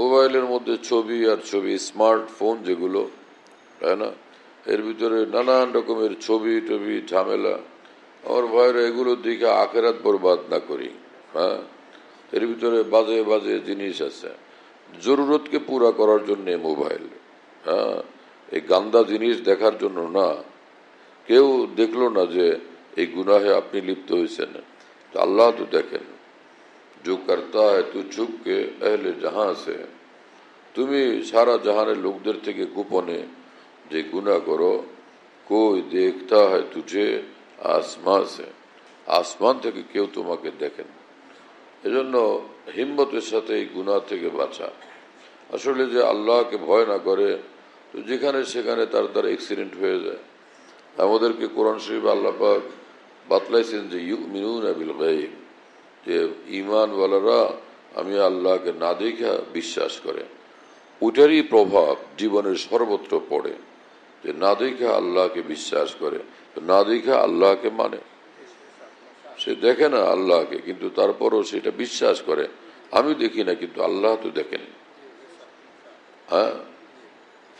মোবাইলের মধ্যে ছবি আর ছবি স্মার্টফোন যেগুলো তাই না এর ভিতরে নানান রকমের ছবি টবি ঝামেলা আমার ভাইরা এগুলোর দিকে আখেরাত বরবাদ না করি হ্যাঁ এর ভিতরে বাজে বাজে জিনিস আছে জরুরতকে পুরা করার জন্যে মোবাইল হ্যাঁ এই গান্দা জিনিস দেখার জন্য না কেউ দেখলো না যে এই গুনাহে আপনি লিপ্ত হয়েছেন আল্লাহ তো দেখেন जो করতা है तू छुप के अहले जहां से তুমি সারা জাহানের লোকদের থেকে গোপনে যে গুণা করো কই দেখতা হয় তুঝে আসমা সে আসমান থেকে কেউ তোমাকে দেখেন এজন্য হিম্মতের সাথে এই গুণা থেকে বাঁচা আসলে যে আল্লাহকে ভয় না করে তো যেখানে সেখানে তার দ্বারা অ্যাক্সিডেন্ট হয়ে যায় আমাদেরকে কোরআন শরীফ আল্লাহ পাক বাতলাইছেন যে ইউ মিনুন আবিল গাইব যে ইমান বলারা আমি আল্লাহকে না দেখা বিশ্বাস করে ওটারই প্রভাব জীবনের সর্বত্র পড়ে যে না দেখা আল্লাহকে বিশ্বাস করে না দেখা আল্লাহকে মানে সে দেখে না আল্লাহকে কিন্তু তারপরও সেটা বিশ্বাস করে আমি দেখি না কিন্তু আল্লাহ তো দেখেন হ্যাঁ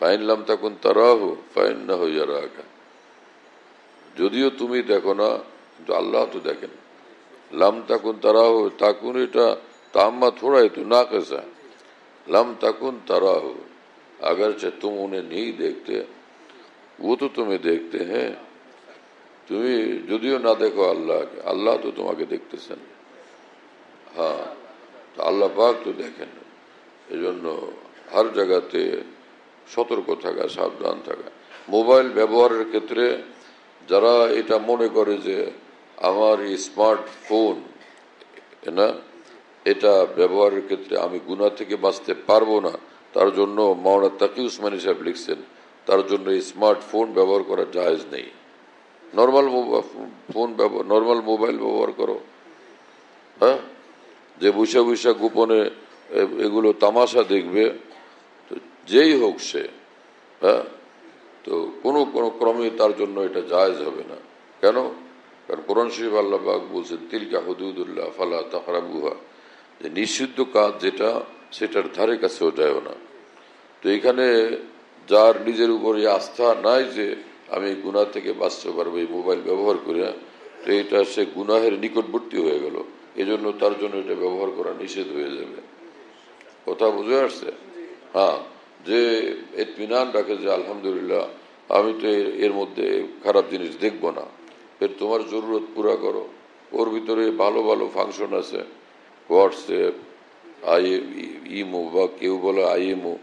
ফাইনলাম তখন তারা হো ফাইন না হইয়া রাখা যদিও তুমি দেখো না কিন্তু আল্লাহ তো দেখেন লাম তাকুন হো তাকুন এটা तामा थोड़ा না কেসা লাম তাকুন তারা হো আগের চে তুম उन्हें নেই দেখতে ও তো তুমি দেখতে হ্যাঁ তুমি যদিও না দেখো আল্লাহকে আল্লাহ তো তোমাকে দেখতেছেন হ্যাঁ তো আল্লাহ পাক তো দেখেন এই জন্য হর জায়গাতে সতর্ক থাকা সাবধান থাকা মোবাইল ব্যবহারের ক্ষেত্রে যারা এটা মনে করে যে আমার এই স্মার্টফোন না এটা ব্যবহারের ক্ষেত্রে আমি গুণা থেকে বাঁচতে পারবো না তার জন্য মাওনা তাকি উসমানী সাহেব লিখছেন তার জন্য এই স্মার্টফোন ব্যবহার করা জায়জ নেই নর্মাল ফোন ব্যবহার নর্মাল মোবাইল ব্যবহার করো হ্যাঁ যে বৈশা বৈশা গোপনে এগুলো তামাশা দেখবে তো যেই হোক সে হ্যাঁ তো কোনো কোনো ক্রমে তার জন্য এটা জায়জ হবে না কেন কারণ কোরআন শরীফ আল্লাহবাক বলছেন তিলকা হদুদুল্লাহ ফালা তাহরাবুহা যে নিষিদ্ধ কাজ যেটা সেটার ধারে কাছে যায়ও না তো এখানে যার নিজের উপরে আস্থা নাই যে আমি গুনা থেকে বাঁচতে পারবো এই মোবাইল ব্যবহার করে তো এটা সে গুনাহের নিকটবর্তী হয়ে গেল এজন্য তার জন্য এটা ব্যবহার করা নিষেধ হয়ে যাবে কথা বুঝে আসছে হ্যাঁ যে এতমিনান রাখে যে আলহামদুলিল্লাহ আমি তো এর মধ্যে খারাপ জিনিস দেখব না ফের তোমার জরুরত পুরা করো ওর ভিতরে ভালো ভালো ফাংশন আছে হোয়াটসঅ্যাপ আই ইমো বা কেউ বলে আইএমও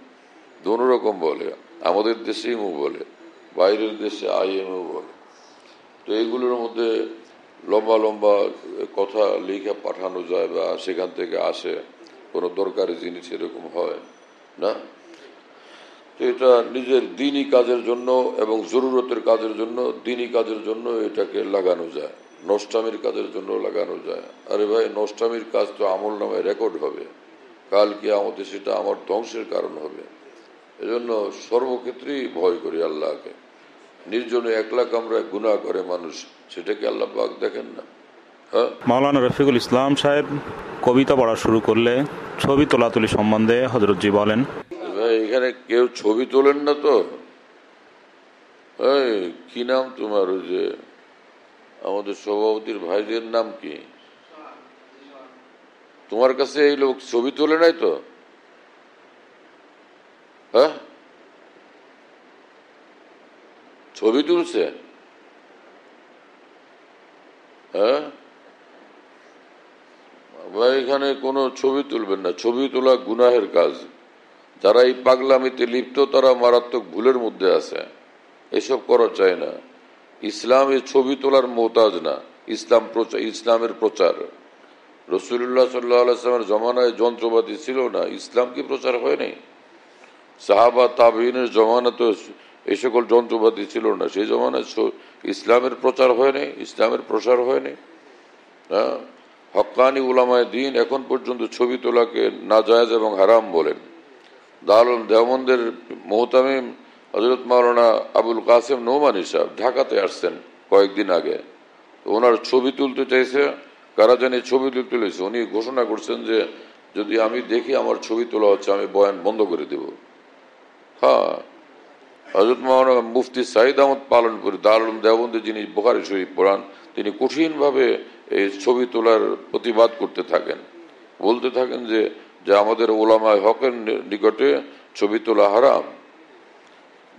দোনো রকম বলে আমাদের দেশে ইমো বলে বাইরের দেশে আইএমও বলে তো এইগুলোর মধ্যে লম্বা লম্বা কথা লিখে পাঠানো যায় বা সেখান থেকে আসে কোনো দরকারি জিনিস এরকম হয় না তো এটা নিজের দিনই কাজের জন্য এবং জরুরতের কাজের জন্য দিনই কাজের জন্য এটাকে লাগানো যায় নষ্টামির কাজের জন্য লাগানো যায় আরে ভাই নষ্টামির কাজ তো আমল নামে রেকর্ড হবে কালকে আমাদের সেটা আমার ধ্বংসের কারণ হবে এজন্য সর্বক্ষেত্রেই ভয় করি আল্লাহকে নির্জনে একলা কামরায় গুণা করে মানুষ সেটাকে আল্লাহ পাক দেখেন না হ্যাঁ? মাওলানা রফিকুল ইসলাম সাহেব কবিতা পড়া শুরু করলে ছবি তোলাতুলি সম্বন্ধে হজরতজি বলেন এখানে কেউ ছবি তোলেন না তো কি নাম তোমার ওই যে আমাদের সভাপতির ভাইদের নাম কি তোমার কাছে এই লোক ছবি তোলে নাই তো হ্যাঁ? ছবি তুলছে হ্যাঁ এখানে কোনো ছবি তুলবেন না ছবি তোলা গুনাহের কাজ যারা এই পাগলামিতে লিপ্ত তারা মারাত্মক ভুলের মধ্যে আছে এসব করা চায় না ইসলামের ছবি তোলার মোহতাজ না ইসলাম প্রচার ইসলামের প্রচার রসুল্লাহ সাল্লাহামের জমানায় যন্ত্রপাতি ছিল না ইসলাম কি প্রচার হয়নি সাহাবা তাবিনের জমানা তো এই সকল যন্ত্রপাতি ছিল না সেই জমানায় ইসলামের প্রচার হয়নি ইসলামের প্রসার হয়নি হ্যাঁ হকানি উলামায় দিন এখন পর্যন্ত ছবি তোলাকে না জায়জ এবং হারাম বলেন দারুল দেওমন্দের মোহতামিম হজরত মাওলানা আবুল কাসেম নোমানি সাহেব ঢাকাতে আসছেন কয়েকদিন আগে ওনার ছবি তুলতে চাইছে কারা জানি ছবি তুলতে লেছে উনি ঘোষণা করছেন যে যদি আমি দেখি আমার ছবি তোলা হচ্ছে আমি বয়ান বন্ধ করে দেব হ্যাঁ হজরত মাওলানা মুফতি সাঈদ আহমদ করে দারুল দেওবন্দি যিনি বোখারি শরীফ পড়ান তিনি কঠিনভাবে এই ছবি তোলার প্রতিবাদ করতে থাকেন বলতে থাকেন যে যে আমাদের ওলামায় হকের নিকটে ছবি তোলা হারাম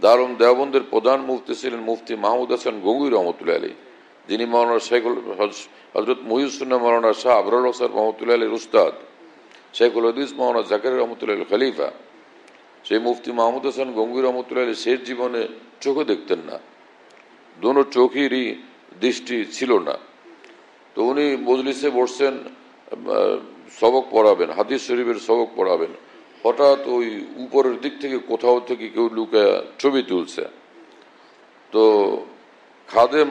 দারুন দেওবন্দের প্রধান মুফতি ছিলেন মুফতি মাহমুদ হাসান গঙ্গুই রহমতুল্লাহ আলী যিনি মৌলানা শেখুল হজরত মহিউসুল্লাহ মৌলানা শাহ আবরুল হসান রহমতুল্লাহ আলীর উস্তাদ শেখুল হদিস মৌলানা জাকির রহমতুল্লাহ আলী খলিফা সেই মুফতি মাহমুদ হাসান গঙ্গুই রহমতুল্লাহ আলী শেষ জীবনে চোখে দেখতেন না দোনো চোখেরই দৃষ্টি ছিল না তো উনি মজলিসে বসছেন সবক পড়াবেন হাদিস শরীফের সবক পড়াবেন হঠাৎ ওই উপরের দিক থেকে কোথাও থেকে কেউ লুকে ছবি তুলছে তো খাদেম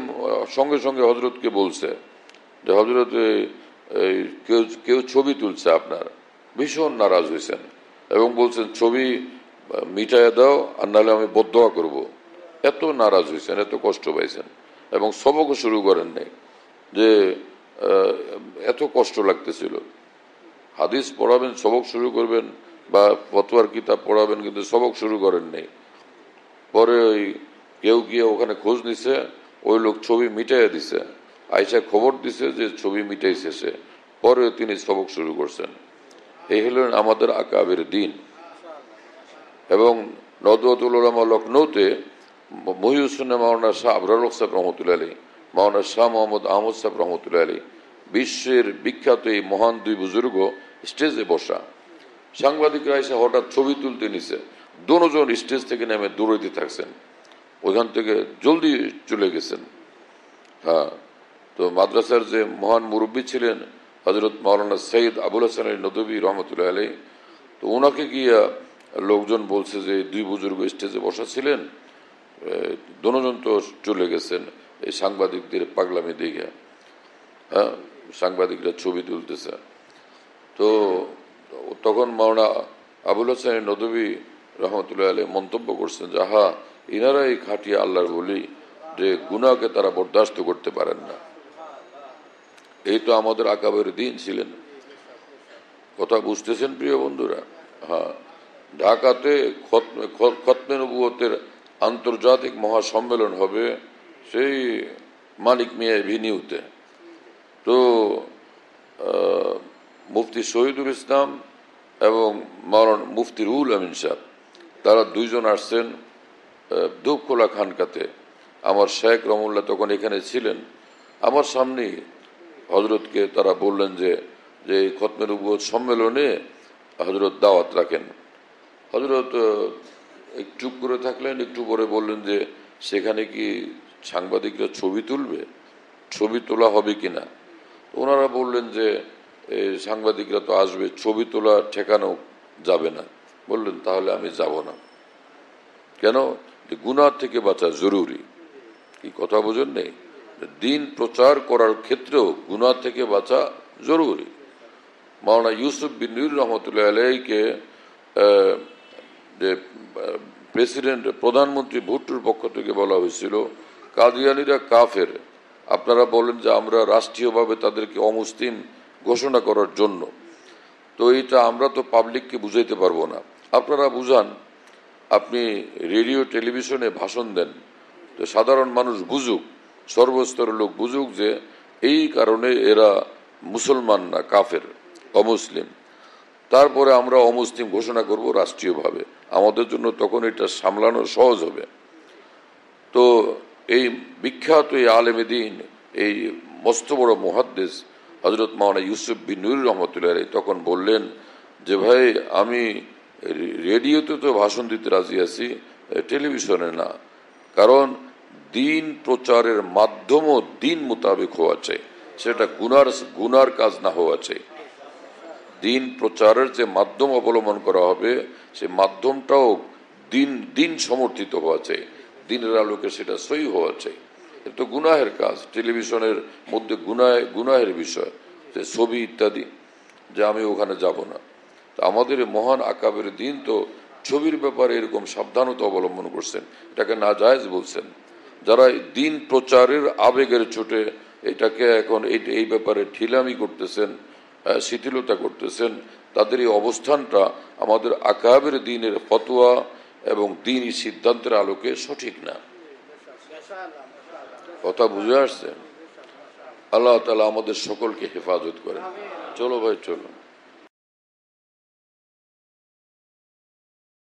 সঙ্গে সঙ্গে হজরতকে বলছে যে হজরত কেউ কেউ ছবি তুলছে আপনার ভীষণ নারাজ হয়েছেন এবং বলছেন ছবি মিটাই দাও আর নাহলে আমি বদোয়া করব। এত নারাজ হয়েছেন এত কষ্ট পাইছেন এবং সবকও শুরু করেন নাই যে এত কষ্ট লাগতেছিল হাদিস পড়াবেন সবক শুরু করবেন বা ফতোয়ার কিতাব পড়াবেন কিন্তু সবক শুরু করেন নেই পরে ওই কেউ গিয়ে ওখানে খোঁজ নিছে ওই লোক ছবি মিটাইয়া দিছে আইসা খবর দিছে যে ছবি মিটাইছে সে পরে তিনি সবক শুরু করছেন এই হলেন আমাদের আকাবের দিন এবং নদতুল লখনৌতে মহিউসুন্না মাওনা শাহ আবরাল সাহেব রহমতুল্লা আলী মাওনা শাহ মোহাম্মদ আহমদ সাহেব রহমতুল্লা আলী বিশ্বের বিখ্যাত এই মহান দুই বুজুর্গ স্টেজে বসা সাংবাদিকরা এসে হঠাৎ ছবি তুলতে নিছে দুজন স্টেজ থেকে নেমে দৌড়াইতে থাকছেন ওখান থেকে জলদি চলে গেছেন হ্যাঁ তো মাদ্রাসার যে মহান মুরব্বী ছিলেন হজরত মৌলানা সঈদ আবুল হাসান আলী নদবী রহমতুল্লাহ আলী তো ওনাকে গিয়া লোকজন বলছে যে দুই বুজুর্গ স্টেজে বসা ছিলেন দুজন তো চলে গেছেন এই সাংবাদিকদের পাগলামি দিঘা হ্যাঁ সাংবাদিকরা ছবি তুলতেছে তো তখন মাওনা আবুল হাসান নদবী রহমতুল্লাহ আলী মন্তব্য করছেন যে হা এই খাটি আল্লাহর বলি যে গুনাকে তারা বরদাস্ত করতে পারেন না এই তো আমাদের আকাবের দিন ছিলেন কথা বুঝতেছেন প্রিয় বন্ধুরা হ্যাঁ ঢাকাতে খতমে নবুয়তের আন্তর্জাতিক মহাসম্মেলন হবে সেই মানিক মিয়া ভিনিউতে তো মুফতি শহীদুল ইসলাম এবং মারণ মুফতি রুহুল আমিন সাহ তারা দুইজন আসছেন ধূপখোলা খানকাতে আমার শেখ রমুল্লা তখন এখানে ছিলেন আমার সামনেই হজরতকে তারা বললেন যে যে খতমের উপর সম্মেলনে হজরত দাওয়াত রাখেন হজরত চুপ করে থাকলেন একটু পরে বললেন যে সেখানে কি সাংবাদিকরা ছবি তুলবে ছবি তোলা হবে কিনা ওনারা বললেন যে সাংবাদিকরা তো আসবে ছবি তোলা ঠেকানো যাবে না বললেন তাহলে আমি যাব না কেন গুনার থেকে বাঁচা জরুরি কি কথা বোঝেন নেই দিন প্রচার করার ক্ষেত্রেও গুনা থেকে বাঁচা জরুরি মাওনা ইউসুফ বিন রহমতুল্লাহ আলাইকে যে প্রেসিডেন্ট প্রধানমন্ত্রী ভুট্টুর পক্ষ থেকে বলা হয়েছিল কাদিয়ানিরা কাফের আপনারা বলেন যে আমরা রাষ্ট্রীয়ভাবে তাদেরকে অমুসলিম ঘোষণা করার জন্য তো এটা আমরা তো পাবলিককে বুঝাইতে পারবো না আপনারা বুঝান আপনি রেডিও টেলিভিশনে ভাষণ দেন তো সাধারণ মানুষ বুঝুক সর্বস্তরের লোক বুঝুক যে এই কারণে এরা মুসলমান না কাফের অমুসলিম তারপরে আমরা অমুসলিম ঘোষণা করব রাষ্ট্রীয়ভাবে আমাদের জন্য তখন এটা সামলানো সহজ হবে তো এই বিখ্যাত এই আলেম দিন এই মস্ত বড় মহাদ্দেশ হজরত মাওনা ইউসুফ বিন নুর রহমতুল্লাহ তখন বললেন যে ভাই আমি রেডিওতে তো ভাষণ দিতে রাজি আছি টেলিভিশনে না কারণ দিন প্রচারের মাধ্যমও দিন মোতাবেক হওয়া চাই সেটা গুনার গুনার কাজ না হওয়া চাই দিন প্রচারের যে মাধ্যম অবলম্বন করা হবে সে মাধ্যমটাও দিন দিন সমর্থিত হওয়া চাই দিনের আলোকে সেটা সই হওয়া চাই এটা তো গুনাহের কাজ টেলিভিশনের মধ্যে গুনায় গুনাহের বিষয় যে ছবি ইত্যাদি যে আমি ওখানে যাব না তো আমাদের মহান আকাবের দিন তো ছবির ব্যাপারে এরকম সাবধানতা অবলম্বন করছেন এটাকে না জায়জ বলছেন যারা দিন প্রচারের আবেগের ছোটে এটাকে এখন এই ব্যাপারে ঢিলামি করতেছেন শিথিলতা করতেছেন তাদের এই অবস্থানটা আমাদের আকাবের দিনের ফতোয়া এবং দিনই সিদ্ধান্তের আলোকে সঠিক না কথা বুঝে আসছে আল্লাহ তালা আমাদের সকলকে হেফাজত করেন চলো ভাই চলো